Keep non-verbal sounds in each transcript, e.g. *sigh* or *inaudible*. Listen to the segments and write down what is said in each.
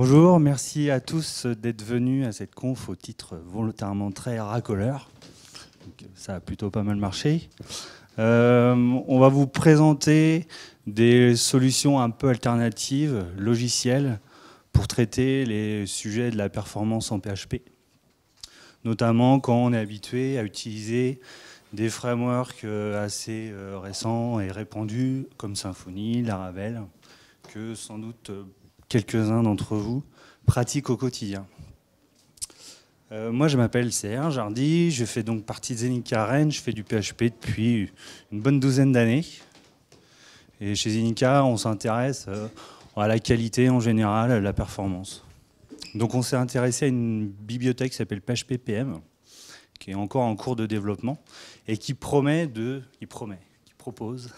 Bonjour, merci à tous d'être venus à cette conf au titre volontairement très racoleur. ça a plutôt pas mal marché. Euh, on va vous présenter des solutions un peu alternatives, logicielles, pour traiter les sujets de la performance en PHP. Notamment quand on est habitué à utiliser des frameworks euh, assez euh, récents et répandus comme Symfony, Laravel, que sans doute quelques-uns d'entre vous pratiquent au quotidien. Euh, moi, je m'appelle Serge Jardy, je fais donc partie de Zenica Rennes, je fais du PHP depuis une bonne douzaine d'années. Et chez Zenica, on s'intéresse euh, à la qualité en général, à la performance. Donc on s'est intéressé à une bibliothèque qui s'appelle PHPPM, qui est encore en cours de développement, et qui promet de, promet, qui propose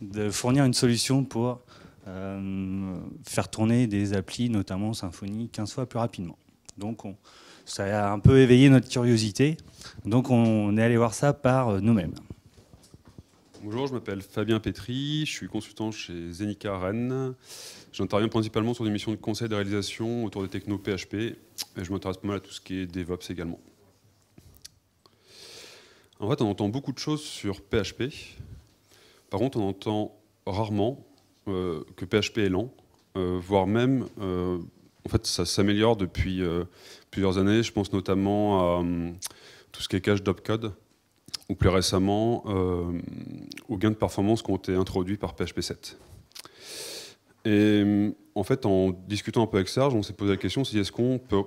de fournir une solution pour euh, faire tourner des applis, notamment Symfony, 15 fois plus rapidement. Donc ça a un peu éveillé notre curiosité. Donc on est allé voir ça par euh, nous-mêmes. Bonjour, je m'appelle Fabien Petri, je suis consultant chez Zenica Rennes. J'interviens principalement sur des missions de conseil de réalisation autour des technos PHP et je m'intéresse pas mal à tout ce qui est DevOps également. En fait, on entend beaucoup de choses sur PHP. Par contre, on entend rarement euh, que PHP est lent, euh, voire même, euh, en fait, ça s'améliore depuis plusieurs années. Je pense notamment à hum, tout ce qui est cache d'opcode, ou plus récemment aux gains de performance qui ont été introduits par PHP 7. Et hum, en fait, en discutant un peu avec Serge, on s'est posé la question si est-ce qu'on peut,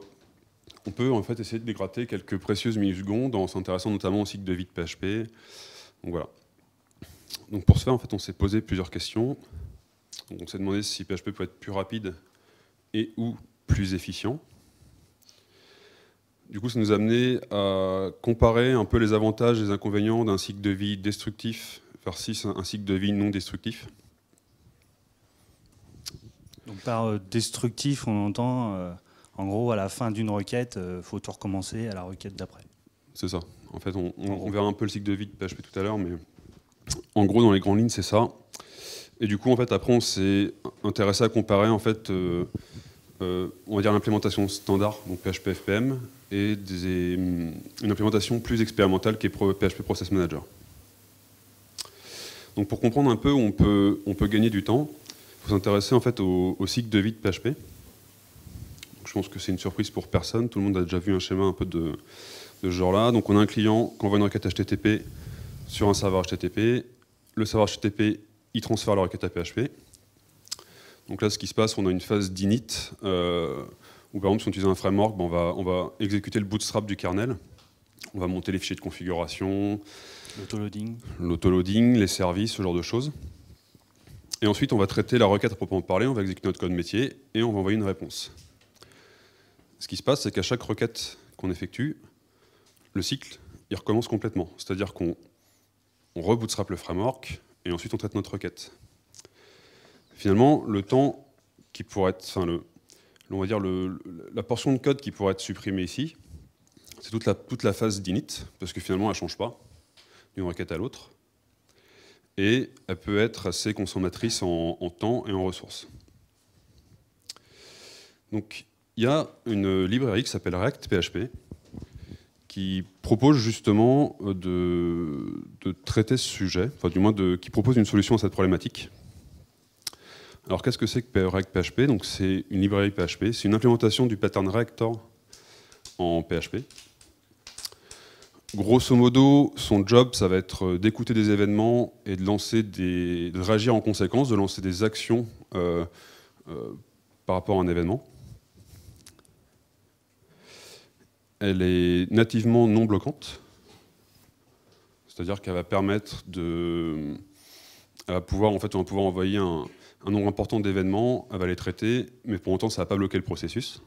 on peut en fait essayer de dégratter quelques précieuses millisecondes en s'intéressant notamment au cycle de vie de PHP. Donc voilà. Donc pour ce faire, en fait, on s'est posé plusieurs questions on s'est demandé si PHP pouvait être plus rapide et ou plus efficient. Du coup, ça nous a amené à comparer un peu les avantages et les inconvénients d'un cycle de vie destructif versus un cycle de vie non destructif. Donc par euh, destructif, on entend euh, en gros à la fin d'une requête, il euh, faut tout recommencer à la requête d'après. C'est ça. En fait, on, on verra un peu le cycle de vie de PHP tout à l'heure, mais en gros, dans les grandes lignes, c'est ça. Et du coup, en fait, après, on s'est intéressé à comparer, en fait, euh, euh, on va dire l'implémentation standard, donc PHP FPM, et hum, une implémentation plus expérimentale qui est PHP Process Manager. Donc, pour comprendre un peu où on peut, on peut gagner du temps, il faut s'intéresser en fait au, cycle de vie de PHP. je pense que c'est une surprise pour personne. Tout le monde a déjà vu un schéma un peu de, de ce genre-là. Donc, on a un client qui envoie une requête HTTP sur un serveur HTTP. Le serveur HTTP transfert la leur requête à PHP. Donc là, ce qui se passe, on a une phase d'init, euh, où par exemple, si on utilise un framework, ben, on, va, on va exécuter le bootstrap du kernel, on va monter les fichiers de configuration, l'autoloading, les services, ce genre de choses. Et ensuite, on va traiter la requête à proprement parler, on va exécuter notre code métier, et on va envoyer une réponse. Ce qui se passe, c'est qu'à chaque requête qu'on effectue, le cycle, il recommence complètement. C'est-à-dire qu'on rebootstrap le framework, et ensuite on traite notre requête. Finalement, le temps qui pourrait être, enfin, le, va dire la portion de code qui pourrait être supprimée ici, c'est toute la, toute la phase d'init, parce que finalement elle ne change pas d'une requête à l'autre, et elle peut être assez consommatrice en, en temps et en ressources. Donc il y a une librairie qui s'appelle React PHP, qui propose justement euh, de, traiter ce sujet, enfin du moins de, qui propose une solution à cette problématique. Alors qu'est-ce que c'est que PREC e PHP Donc c'est une librairie PHP, c'est une implémentation du pattern reactor en PHP. Grosso modo, son job, ça va être euh, d'écouter des événements et de lancer des, de réagir en conséquence, de lancer des actions euh, par rapport à un événement. elle est nativement non bloquante, c'est-à-dire qu'elle va permettre de, pouvoir, en fait, on va pouvoir envoyer un, nombre important d'événements, elle va les traiter, mais pour autant, ça ne va pas bloquer le processus.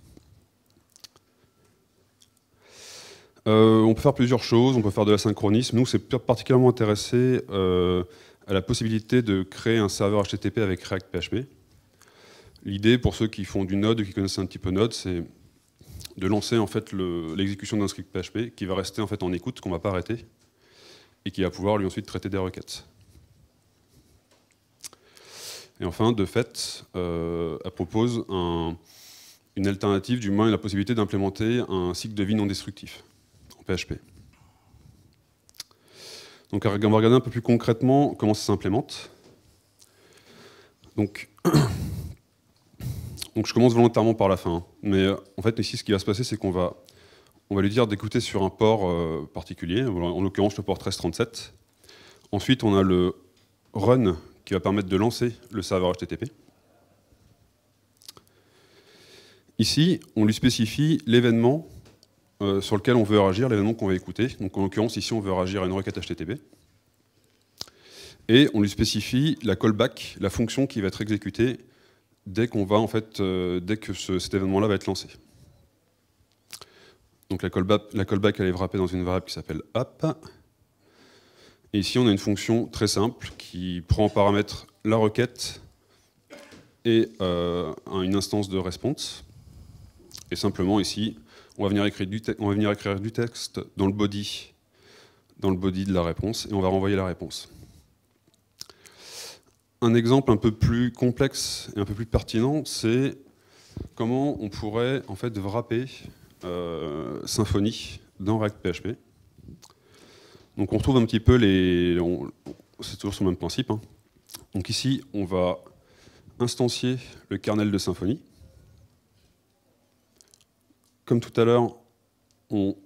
Euh, on peut faire plusieurs choses, on peut faire de la synchronisme. Nous, c'est particulièrement intéressé euh, à la possibilité de créer un serveur HTTP avec React PHP. L'idée, pour ceux qui font du Node, qui connaissent un petit peu Node, c'est de lancer en fait l'exécution d'un script PHP qui va rester en fait en écoute, qu'on ne va pas arrêter, et qui va pouvoir lui ensuite traiter des requêtes. Et enfin, de fait, euh, elle propose une alternative, du moins la possibilité d'implémenter un cycle de vie non destructif en PHP. Donc on va regarder un peu plus concrètement comment ça s'implémente. Donc *clears throat* Donc je commence volontairement par la fin. Hein. Mais euh, en fait, ici, ce qui va se passer, c'est qu'on va, on va lui dire d'écouter sur un port euh, particulier, en l'occurrence le port 1337. Ensuite, on a le run qui va permettre de lancer le serveur HTTP. Ici, on lui spécifie l'événement euh, sur lequel on veut réagir, l'événement qu'on va écouter. Donc en l'occurrence, ici, on veut réagir à une requête HTTP. Et on lui spécifie la callback, la fonction qui va être exécutée dès qu'on va en fait, euh, dès que cet événement-là va être lancé. Donc la callback, la elle est wrappée dans une variable qui s'appelle app. Et ici, on a une fonction très simple qui prend en paramètre la requête et euh, une instance de response. Et simplement ici, on va, venir écrire du on va venir écrire du texte dans le body, dans le body de la réponse, et on va renvoyer la réponse. Un exemple un peu plus complexe et un peu plus pertinent, c'est comment on pourrait en fait wrapper euh, Symfony dans React PHP. Donc on retrouve un petit peu les... C'est toujours sur le même principe. Hein. Donc ici, on va instancier le kernel de Symfony. Comme tout à l'heure, on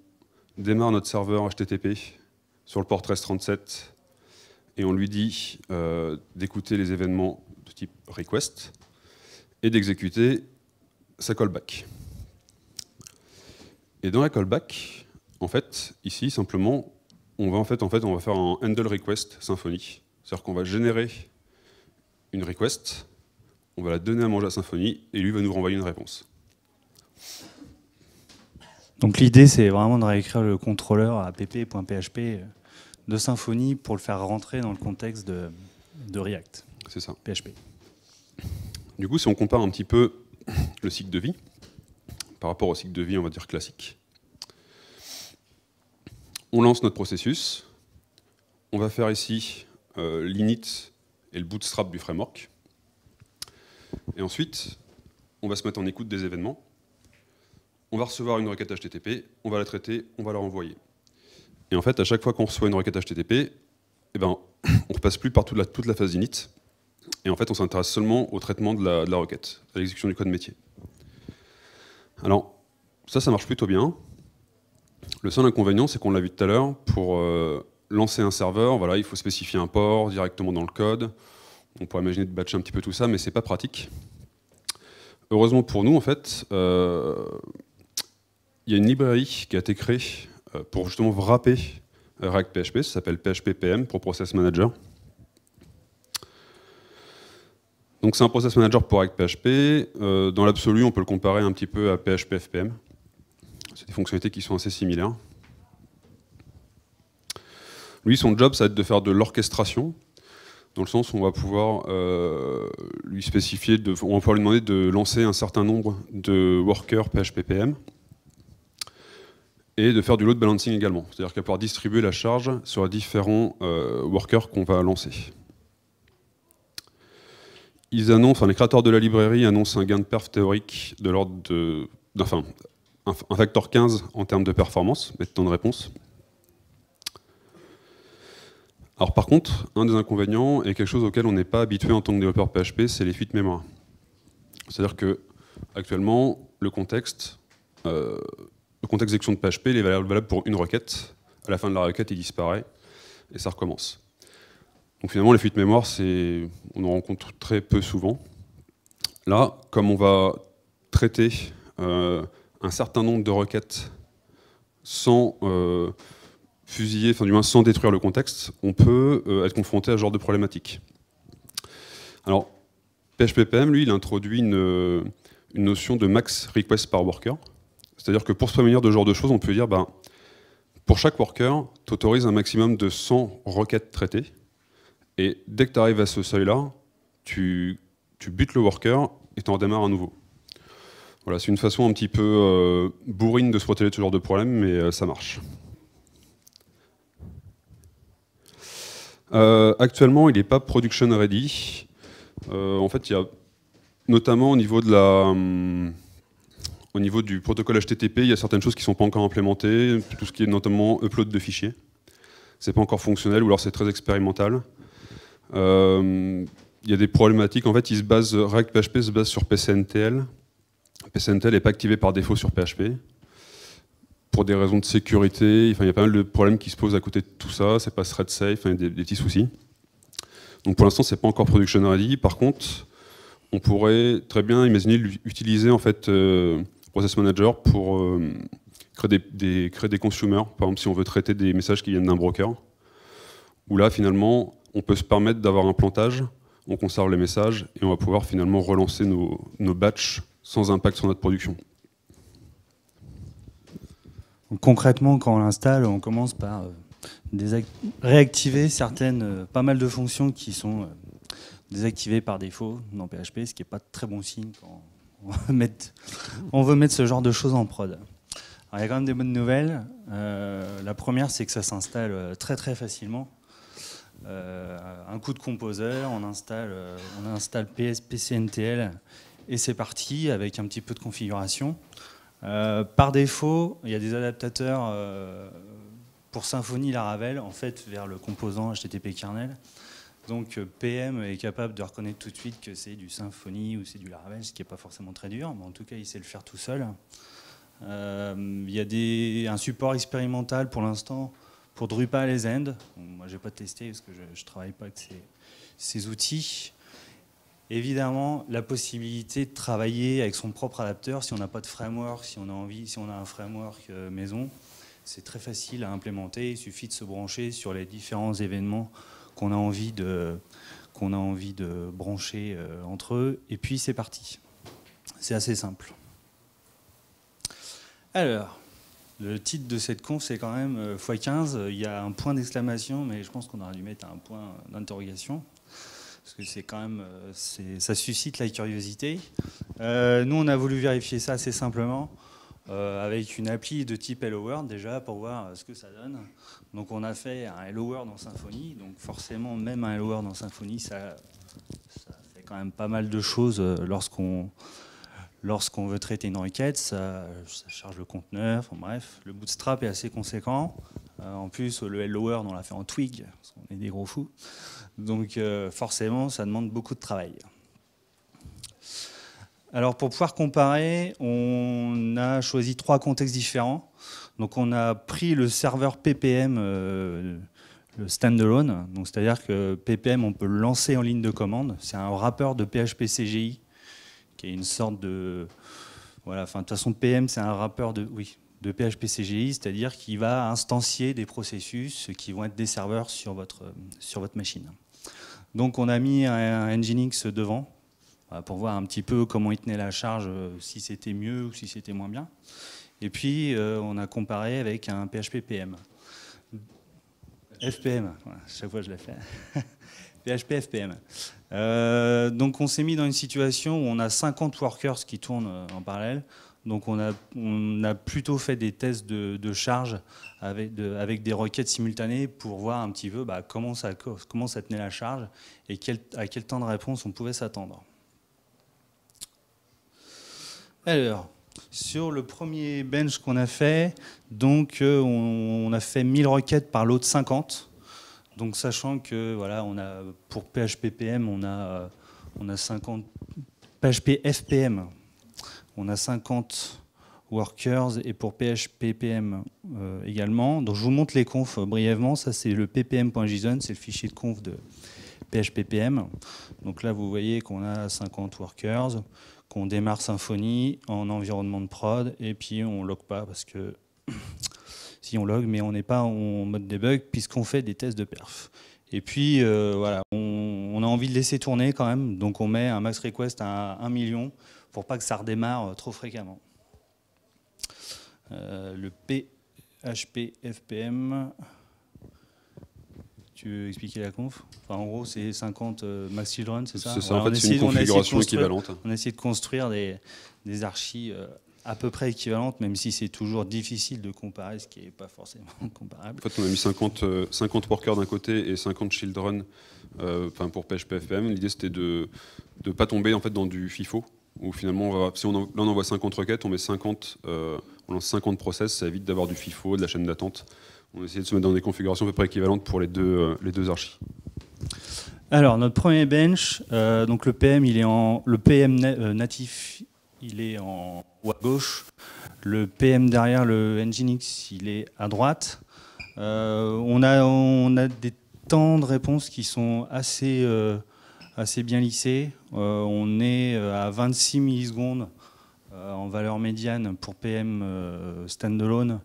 démarre notre serveur HTTP sur le port 1337 et on lui dit euh, d'écouter les événements de type request et d'exécuter sa callback. Et dans la callback, en fait, ici simplement, on va en fait, en fait, on va faire un handle request Symfony, c'est-à-dire qu'on va générer une request, on va la donner à manger à Symfony et lui va nous renvoyer une réponse. Donc l'idée, c'est vraiment de réécrire le contrôleur à app.php euh, de Symfony pour le faire rentrer dans le contexte de, React. C'est ça. PHP. Du coup, si on compare un petit peu le cycle de vie par rapport au cycle de vie, on va dire classique, on lance notre processus. On va faire ici euh, l'init et le bootstrap du framework. Et ensuite, on va se mettre en écoute des événements. On va recevoir une requête HTTP, on va la traiter, on va la renvoyer. Et en fait, à chaque fois qu'on reçoit une requête HTTP, eh ben, on ne repasse plus par toute la, toute la phase init. Et en fait, on s'intéresse seulement au traitement de la, requête, à l'exécution du code métier. Alors, ça, ça marche plutôt bien. Le seul inconvénient, c'est qu'on l'a vu tout à l'heure, pour euh, lancer un serveur, voilà, il faut spécifier un port directement dans le code. On pourrait imaginer de batcher un petit peu tout ça, mais ce n'est pas pratique. Heureusement pour nous, en fait, euh, il y a une librairie qui a été créée euh, pour justement wrapper euh, React PHP, ça s'appelle PHP PM pour Process Manager. Donc c'est un process manager pour React PHP. Euh, dans l'absolu, on peut le comparer un petit peu à PHP FPM. C'est des fonctionnalités qui sont assez similaires. Lui, son job, ça va être de faire de l'orchestration, dans le sens où on va pouvoir lui spécifier, on va pouvoir lui demander de lancer un certain nombre de workers PHPPM et de faire du load balancing également, c'est-à-dire qu'à pouvoir distribuer la charge sur différents euh, workers qu'on va lancer. Ils annoncent, les créateurs de la librairie annoncent un gain de perf théorique de l'ordre de, enfin, un, facteur 15 en termes de performance mais de temps de réponse. Alors par contre, un des inconvénients et quelque chose auquel on n'est pas habitué en tant que développeur PHP, c'est les fuites mémoire. C'est-à-dire que actuellement, le contexte, euh, le contexte d'exécution de PHP, les est valable pour une requête. À la fin de la requête, il disparaît et ça recommence. Donc finalement, les fuites mémoire, c'est, on en rencontre très peu souvent. Là, comme on va traiter euh, un certain nombre de requêtes sans euh, fusiller, enfin du moins sans détruire le contexte, on peut euh, être confronté à ce genre de problématique. Alors, PHPPM, lui, il introduit une, une notion de max request par worker. C'est-à-dire que pour se prémunir de ce genre de choses, on peut dire, ben, pour chaque worker, tu autorises un maximum de 100 requêtes traitées. Et dès que tu arrives à ce seuil-là, tu, butes le worker et tu en démarres à nouveau. Voilà, c'est une façon un petit peu euh, bourrine de se protéger de ce genre de problème, mais euh, ça marche. Euh, actuellement, il n'est pas production ready. en fait, il y a notamment au niveau de la... Hum, au niveau du protocole HTTP, il y a certaines choses qui ne sont pas encore implémentées, tout ce qui est notamment upload de fichiers. Ce n'est pas encore fonctionnel ou alors c'est très expérimental. Euh, il y a des problématiques. En fait, il se base, React PHP se base sur PCNTL. PCNTL n'est pas activé par défaut sur PHP. Pour des raisons de sécurité, enfin, il y a pas mal de problèmes qui se posent à côté de tout ça. C'est pas thread safe, il y a des, petits soucis. Donc pour l'instant, ce n'est pas encore production ready. Par contre, on pourrait très bien imaginer l'utiliser en fait euh, process manager pour euh, créer, des, des, consumers, par exemple si on veut traiter des messages qui viennent d'un broker, où là finalement on peut se permettre d'avoir un plantage, on conserve les messages et on va pouvoir finalement relancer nos, nos batchs sans impact sur notre production. concrètement, quand on l'installe, on commence par euh, réactiver certaines, euh, pas mal de fonctions qui sont désactivées par défaut dans PHP, ce qui n'est pas très bon signe quand on veut mettre, ce genre de choses en prod. il y a quand même des bonnes nouvelles. Euh, la première, c'est que ça s'installe euh, très très facilement. Euh, un coup de composeur, on installe, on installe et c'est parti avec un petit peu de configuration. par défaut, il y a des adaptateurs pour Symfony Laravel, en fait, vers le composant HTTP kernel. Donc euh, PM est capable de reconnaître tout de suite que c'est du Symfony ou c'est du Laravel, ce qui n'est pas forcément très dur, mais en tout cas il sait le faire tout seul. Euh, il y a un support expérimental pour l'instant pour Drupal et Zend. Moi, moi j'ai pas testé parce que je ne travaille pas avec ces, ces, outils. Évidemment, la possibilité de travailler avec son propre adapteur, si on n'a pas de framework, si on a envie, si on a un framework euh, maison, c'est très facile à implémenter. Il suffit de se brancher sur les différents événements qu'on a envie de qu'on a envie de brancher euh, entre eux, et puis c'est parti. C'est assez simple. Alors, le titre de cette conf, c'est quand même x15. Euh, Il y a un point d'exclamation, mais je pense qu'on aurait dû mettre un point d'interrogation. Parce que c'est quand même, euh, ça suscite la curiosité. nous, on a voulu vérifier ça assez simplement. Euh, avec une appli de type Hello World déjà pour voir euh, ce que ça donne. Donc on a fait un Hello World en Symfony, donc forcément même un Hello World en Symfony, ça, fait quand même pas mal de choses euh, lorsqu'on lorsqu'on veut traiter une requête, ça, charge le conteneur, bref, le bootstrap est assez conséquent. en plus, le Hello World, on l'a fait en twig, parce qu'on est des gros fous. Donc forcément, ça demande beaucoup de travail. Alors pour pouvoir comparer, on a choisi trois contextes différents. Donc on a pris le serveur PPM, euh, le standalone, donc c'est-à-dire que PPM on peut le lancer en ligne de commande. C'est un rappeur de PHP CGI qui est une sorte de voilà, enfin de toute façon PM c'est un rappeur de oui de PHP CGI, c'est-à-dire qui va instancier des processus qui vont être des serveurs sur votre sur votre machine. Donc on a mis un, un Nginx devant pour voir un petit peu comment il tenait la charge, euh, si c'était mieux ou si c'était moins bien. Et puis, euh, on a comparé avec un PHP-PM. FPM, chaque fois je l'ai fait, *laughs* PHP FPM. Euh, donc on s'est mis dans une situation où on a 50 workers qui tournent en parallèle. Donc on a, a plutôt fait des tests de, charge avec, avec, des requêtes simultanées pour voir un petit peu bah, comment, ça, comment ça tenait la charge et à quel temps de réponse on pouvait s'attendre. Alors, sur le premier bench qu'on a fait, donc euh, on, a fait 1000 requêtes par lot de 50. Donc sachant que voilà, on a pour PHPPM, on a euh, on a 50 PHP FPM, on a 50 workers et pour PHP-PM euh, également. Donc je vous montre les confs brièvement. Ça c'est le ppm.json, c'est le fichier de conf de PHP PM. Donc là vous voyez qu'on a 50 workers, on démarre Symfony en environnement de prod et puis on log pas parce que *clears throat* si on log, mais on n'est pas en mode debug puisqu'on fait des tests de perf. Et puis euh, voilà, on, a envie de laisser tourner quand même, donc on met un max request à 1 million pour pas que ça redémarre euh, trop fréquemment. Euh, le PHP FPM tu expliquer la conf En gros, c'est 50 euh, Max Children, c'est ça C'est ça, en fait, une configuration équivalente. On essaie de construire des, des archives euh, à peu près équivalentes, même si c'est toujours difficile de comparer ce qui n'est pas forcément *laughs* comparable. En fait, on a mis 50, 50 euh, workers d'un côté et 50 children enfin pour PHPFM. L'idée, c'était de ne pas tomber en fait, dans du FIFO, où finalement, si on envoie 50 requêtes, on, met 50, on lance 50 process, ça évite d'avoir du FIFO, de la chaîne d'attente on va essayer de se mettre dans des configurations à peu près équivalentes pour les deux, euh, les deux archis. Alors, notre premier bench, euh, donc le PM, il est en, le PM euh, natif, il est en haut à gauche. Le PM derrière le Nginx, il est à droite. on, a, on a des temps de réponse qui sont assez, assez bien lissés. on est à 26 millisecondes en valeur médiane pour PM standalone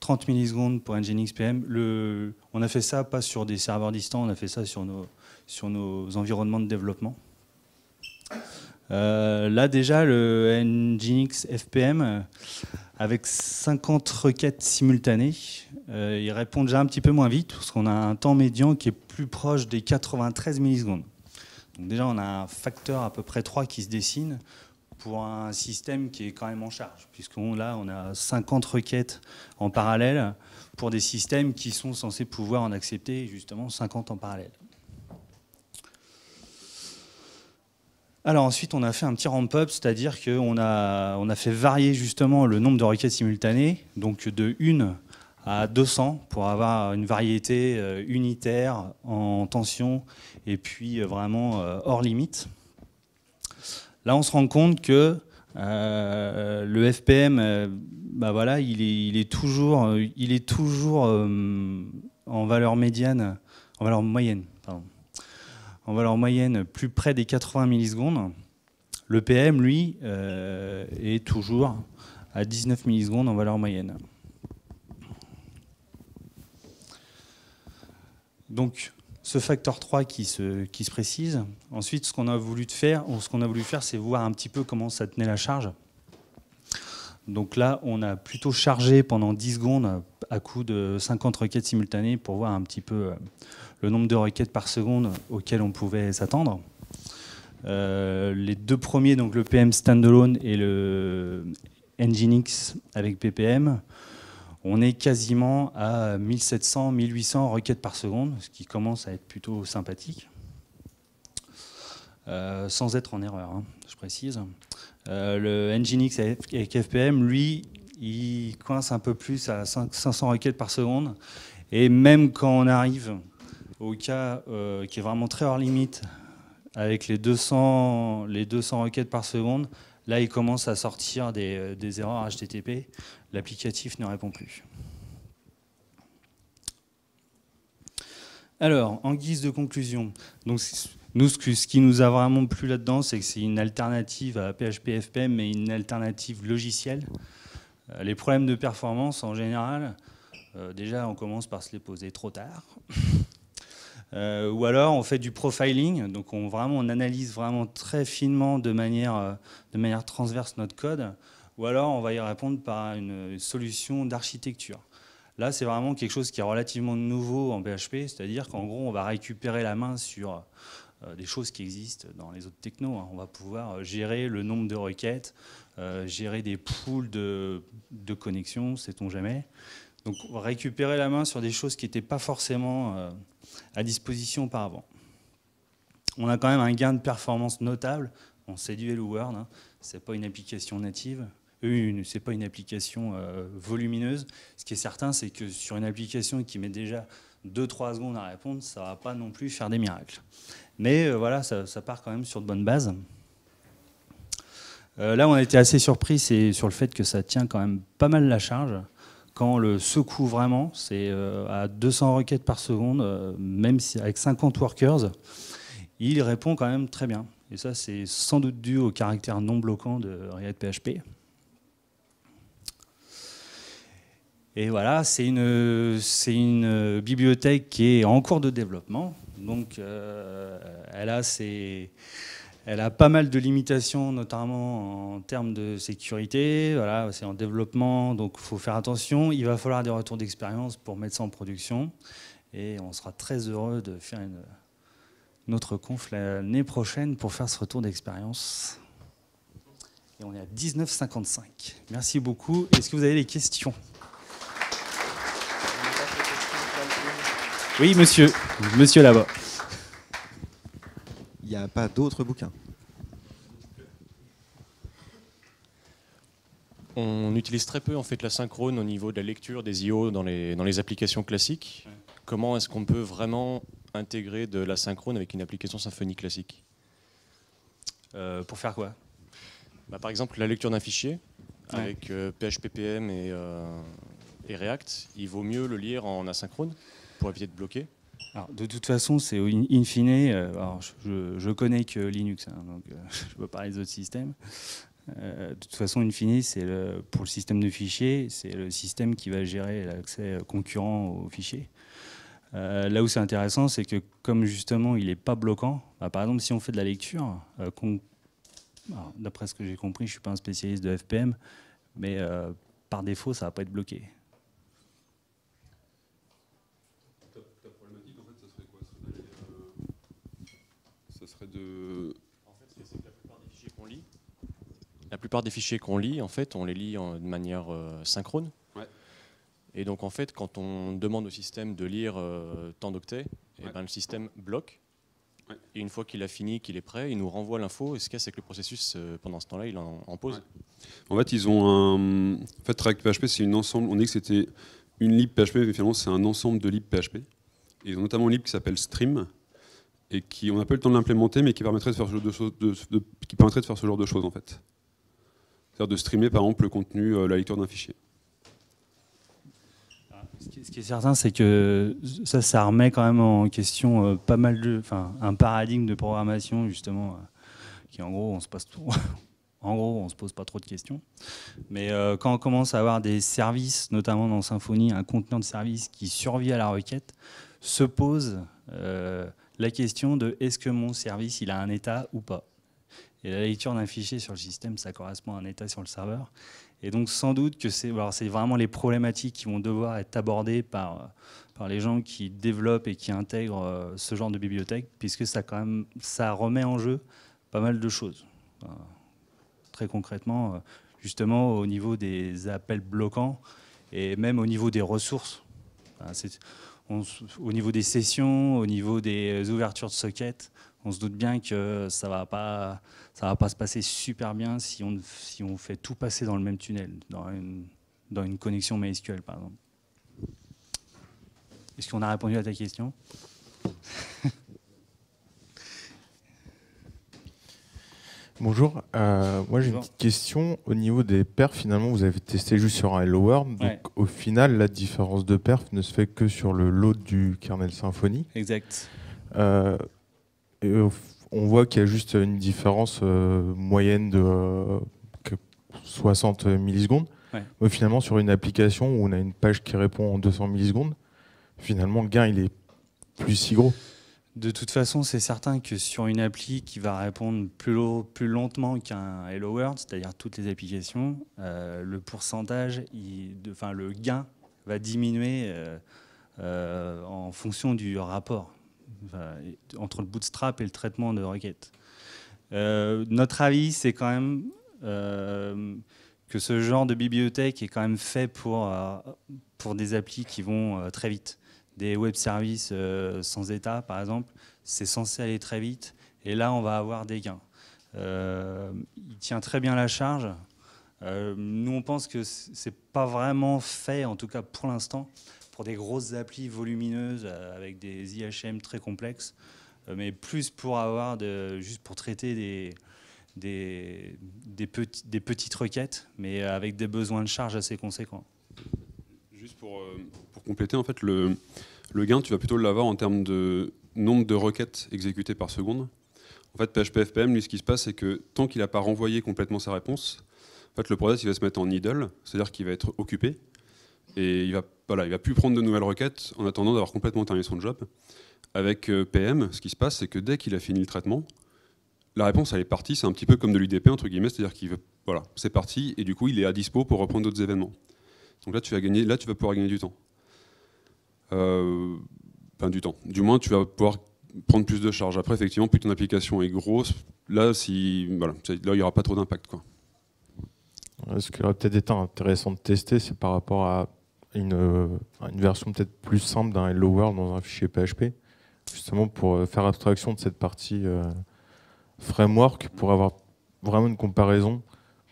30 millisecondes pour Nginx PM. Le, on a fait ça pas sur des serveurs distants, on a fait ça sur nos, sur nos environnements de développement. Euh, là déjà, le Nginx FPM, euh, avec 50 requêtes simultanées, euh, il répond déjà un petit peu moins vite, parce qu'on a un temps médian qui est plus proche des 93 millisecondes. Donc déjà, on a un facteur à peu près 3 qui se dessine pour un système qui est quand même en charge, puisqu'on là, on a 50 requêtes en parallèle pour des systèmes qui sont censés pouvoir en accepter justement 50 en parallèle. Alors ensuite, on a fait un petit ramp-up, c'est-à-dire qu'on a, on a fait varier justement le nombre de requêtes simultanées, donc de 1 à 200 pour avoir une variété euh, unitaire en tension et puis euh, vraiment euh, hors limite. Là, on se rend compte que euh, le FPM, euh, bah voilà, il est, toujours, il est toujours euh, en valeur médiane, en valeur moyenne, pardon, en valeur moyenne plus près des 80 millisecondes. Le PM, lui, est toujours à 19 millisecondes en valeur moyenne. Donc, ce facteur 3 qui se, qui se précise. Ensuite, ce qu'on a voulu faire, ce qu'on a voulu faire, c'est voir un petit peu comment ça tenait la charge. Donc là, on a plutôt chargé pendant 10 secondes à coup de 50 requêtes simultanées pour voir un petit peu euh, le nombre de requêtes par seconde auxquelles on pouvait s'attendre. Euh, les deux premiers, donc le PM standalone et le Nginx avec PPM, on est quasiment à 1700, 1800 requêtes par seconde, ce qui commence à être plutôt sympathique, euh, sans être en erreur, hein, je précise. Euh, le Nginx avec FPM, lui, il coince un peu plus à 500 requêtes par seconde, et même quand on arrive au cas euh, qui est vraiment très hors limite, avec les 200, requêtes par seconde, là, il commence à sortir des erreurs HTTP L'applicatif ne répond plus. Alors, en guise de conclusion, donc, nous, ce, qui nous a vraiment plu là-dedans, c'est que c'est une alternative à PHP FPM, mais une alternative logicielle. Euh, les problèmes de performance, en général, euh, déjà, on commence par se les poser trop tard. *laughs* Euh, ou alors on fait du profiling, donc on, vraiment, on analyse vraiment très finement de de manière transverse notre code ou alors on va y répondre par une solution d'architecture. Là, c'est vraiment quelque chose qui est relativement nouveau en PHP, c'est-à-dire qu'en gros, on va récupérer la main sur euh, des choses qui existent dans les autres technos. Hein. On va pouvoir euh, gérer le nombre de requêtes, euh, gérer des pools de, de connexions, sait-on jamais. Donc récupérer la main sur des choses qui n'étaient pas forcément à disposition auparavant. On a quand même un gain de performance notable. On séduit le Word, ce hein. c'est pas une application native, eux, ce n'est pas une application euh, volumineuse. Ce qui est certain, c'est que sur une application qui met déjà 2-3 secondes à répondre, ça ne va pas non plus faire des miracles. Mais euh, voilà, ça, part quand même sur de bonnes bases. Euh, là, on a été assez surpris sur le fait que ça tient quand même pas mal la charge. Quand le secoue vraiment, c'est à 200 requêtes par seconde, même avec 50 workers, il répond quand même très bien. Et ça, c'est sans doute dû au caractère non bloquant de React PHP. Et voilà, c'est une, bibliothèque qui est en cours de développement. Donc, euh, elle, a pas mal de limitations, notamment en termes de sécurité. Voilà, c'est en développement, donc il faut faire attention. Il va falloir des retours d'expérience pour mettre ça en production. Et on sera très heureux de faire notre conf l'année prochaine pour faire ce retour d'expérience. Et on est à 19,55. Merci beaucoup. Est-ce que vous avez des questions Oui, monsieur. Monsieur là-bas. Il n'y a pas d'autres bouquins. On utilise très peu en fait la synchrone au niveau de la lecture des IO dans les, dans les applications classiques. Comment est-ce qu'on peut vraiment intégrer de la synchrone avec une application symphonie classique euh, Pour faire quoi bah, Par exemple, la lecture d'un fichier avec euh, PHPPM euh, et React, il vaut mieux le lire en asynchrone pour éviter de bloquer alors, de toute façon, c'est in fine, euh, je, connais que Linux, hein, donc donc euh, ne *laughs* je peux parler des autres systèmes. Euh, de toute façon, in fine, le, pour le système de fichiers, c'est le système qui va gérer l'accès concurrent aux fichiers. là où c'est intéressant, c'est que comme justement il n'est pas bloquant, bah, par exemple si on fait de la lecture, d'après ce que j'ai compris, je ne suis pas un spécialiste de FPM, mais par défaut ça ne va pas être bloqué. la plupart des fichiers qu'on lit, en fait, on les lit de manière euh, synchrone. Et donc, en fait, quand on demande au système de lire euh, tant d'octets, eh ben, le système bloque. Et une fois qu'il a fini, qu'il est prêt, il nous renvoie l'info. Et ce qu'il y a, c'est que le processus, euh, pendant ce temps-là, il en, pose. En fait, ils ont un. En fait, React PHP, c'est une ensemble. On dit que c'était une lib PHP, mais finalement, c'est un ensemble de lib PHP. Et ils ont notamment une lib qui s'appelle Stream, et qui on n'a pas eu le temps de l'implémenter, mais qui permettrait de faire ce genre de choses, qui permettrait de faire ce genre de choses en fait. C'est-à-dire de streamer par exemple le contenu, euh, la lecture d'un fichier. Ah, ce qui est certain, c'est que ça, ça remet quand même en question euh, pas mal de, enfin, un paradigme de programmation justement, euh, qui en gros, on se passe tout, *laughs* en gros, on se pose pas trop de questions. Mais quand on commence à avoir des services, notamment dans Symfony, un contenant de service qui survit à la requête, se pose la question de est-ce que mon service il a un état ou pas. Et la lecture d'un fichier sur le système, ça correspond à un état sur le serveur. Et donc sans doute que c'est vraiment les problématiques qui vont devoir être abordées par, par les gens qui développent et qui intègrent euh, ce genre de bibliothèque, puisque ça, quand même, ça remet en jeu pas mal de choses. très concrètement, euh, justement au niveau des appels bloquants et même au niveau des ressources au niveau des sessions, au niveau des euh, ouvertures de sockets, on se doute bien que ça va pas, ça va pas se passer super bien si on, si on fait tout passer dans le même tunnel, dans une, dans une connexion MySQL par exemple. Est-ce qu'on a répondu à ta question *laughs* Bonjour, euh, moi j'ai une petite question. Au niveau des perfs, finalement, vous avez testé juste sur un Hello World. Donc au final, la différence de perf ne se fait que sur le lot du kernel Symfony. Exact. Euh, on voit qu'il y a juste une différence euh, moyenne de 60 millisecondes. Mais finalement, sur une application où on a une page qui répond en 200 millisecondes, finalement, le gain, il est plus si gros. De toute façon, c'est certain que sur une appli qui va répondre plus, lentement qu'un Hello World, c'est-à-dire toutes les applications, euh, le pourcentage, le gain va diminuer euh, euh, en fonction du rapport entre le bootstrap et le traitement de requête. notre avis, c'est quand même que ce genre de bibliothèque est quand même fait pour, pour des applis qui vont très vite des web services euh, sans état, par exemple, c'est censé aller très vite, et là, on va avoir des gains. Euh, il tient très bien la charge. Euh, nous, on pense que c'est pas vraiment fait, en tout cas pour l'instant, pour des grosses applis volumineuses avec des IHM très complexes, mais plus pour avoir juste pour traiter des, des petites requêtes, mais avec des besoins de charge assez conséquents. Euh, pour, compléter, en fait, le, gain, tu vas plutôt l'avoir en termes de nombre de requêtes exécutées par seconde. En fait, PHP-FPM, lui, ce qui se passe, c'est que tant qu'il n'a pas renvoyé complètement sa réponse, en fait, le process il va se mettre en idle, c'est-à-dire qu'il va être occupé, et il va, voilà, il va plus prendre de nouvelles requêtes en attendant d'avoir complètement terminé son job. Avec euh, PM, ce qui se passe, c'est que dès qu'il a fini le traitement, la réponse elle est partie, c'est un petit peu comme de l'UDP, entre guillemets, c'est-à-dire qu'il voilà, c'est parti, et du coup il est à dispo pour reprendre d'autres événements. Donc là, tu vas, gagner, là, tu vas pouvoir gagner du temps. Euh, du temps. Du moins, tu vas pouvoir prendre plus de charge. Après, effectivement, plus ton application est grosse, là, si, là il n'y aura pas trop d'impact. Quoi. Ce qui aurait peut-être été intéressant de tester, c'est par rapport à une, euh, version peut-être plus simple d'un Hello World dans un fichier PHP, justement pour euh, faire abstraction de cette partie framework, pour avoir vraiment une comparaison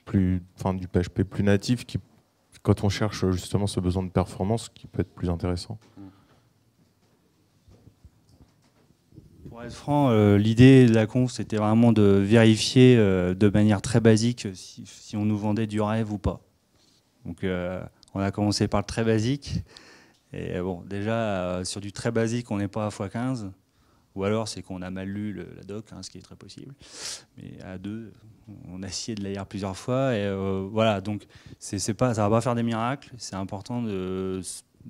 plus, enfin, du PHP plus natif qui quand on cherche euh, justement ce besoin de performance qui peut être plus intéressant. Pour être franc, euh, l'idée de la conf, c'était vraiment de vérifier euh, de manière très basique si, on nous vendait du rêve ou pas. Donc on a commencé par le très basique. Et bon, déjà, sur du très basique, on n'est pas à x15. Ou alors c'est qu'on a mal lu la doc, hein, ce qui est très possible. Mais à deux, on a essayé de la lire plusieurs fois. Et euh, voilà, donc c'est pas, ça va pas faire des miracles. C'est important de,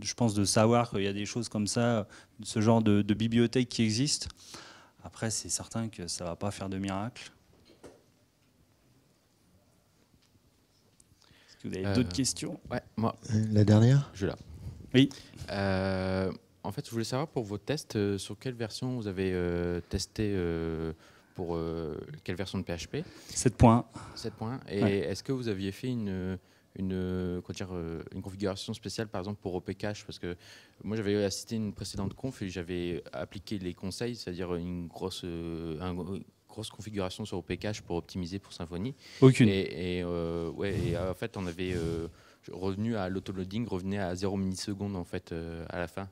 je pense, de savoir qu'il y a des choses comme ça, ce genre de, bibliothèque qui existe. Après, c'est certain que ça ne va pas faire de miracles. Est-ce que vous avez d'autres euh, questions Ouais, moi. La dernière Je l'ai. Oui. Euh, en fait, je voulais savoir pour vos tests, euh, sur quelle version vous avez euh, testé euh, pour quelle version de PHP 7 points Et est-ce que vous aviez fait une, une, quoi une configuration spéciale, par exemple, pour opcache Parce que moi, j'avais assisté à une précédente conf et j'avais appliqué les conseils, c'est-à-dire une grosse, grosse configuration sur opcache pour optimiser pour Symfony. Aucune. Et, ouais, en fait, on avait revenu à l'autoloading, revenait à 0 millisecondes en fait, à la fin.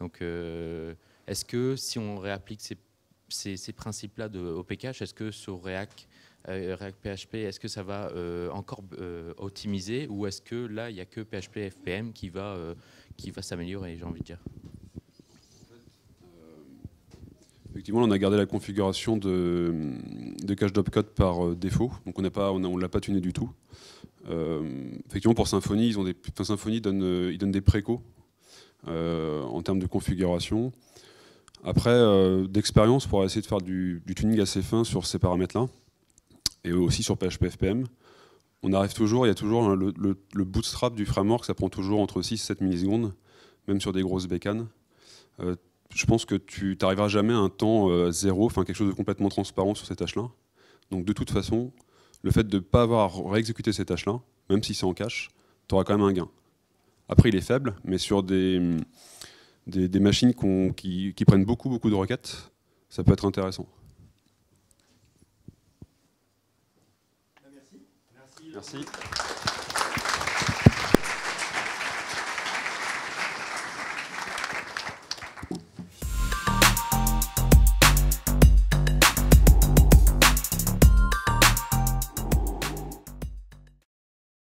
Donc, euh, est-ce que si on réapplique ces, principes-là au PKH, est-ce que sur React, euh, React PHP, est-ce que ça va euh, encore optimiser ou est-ce que là, il n'y a que PHP FPM qui va, s'améliorer, j'ai envie de dire Effectivement, on a gardé la configuration de, cache d'opcode par défaut, donc on ne on, l'a pas tuné du tout. effectivement, pour Symfony, ils donnent des préco. Euh, en termes de configuration. Après, euh, d'expérience, pour essayer de faire du, tuning assez fin sur ces paramètres-là, et aussi sur PHP FPM, on arrive toujours, il y a toujours hein, le, bootstrap du framework, ça prend toujours entre 6 et 7 millisecondes, même sur des grosses bécanes. Euh, je pense que tu n'arriveras jamais à un temps zéro, enfin quelque chose de complètement transparent sur ces tâches-là. Donc de toute façon, le fait de ne pas avoir réexécuté ces tâches-là, même si c'est en cache, tu auras quand même un gain. Après, il est faible, mais sur des, des, machines qui, prennent beaucoup, beaucoup de requêtes, ça peut être intéressant. Merci. Merci.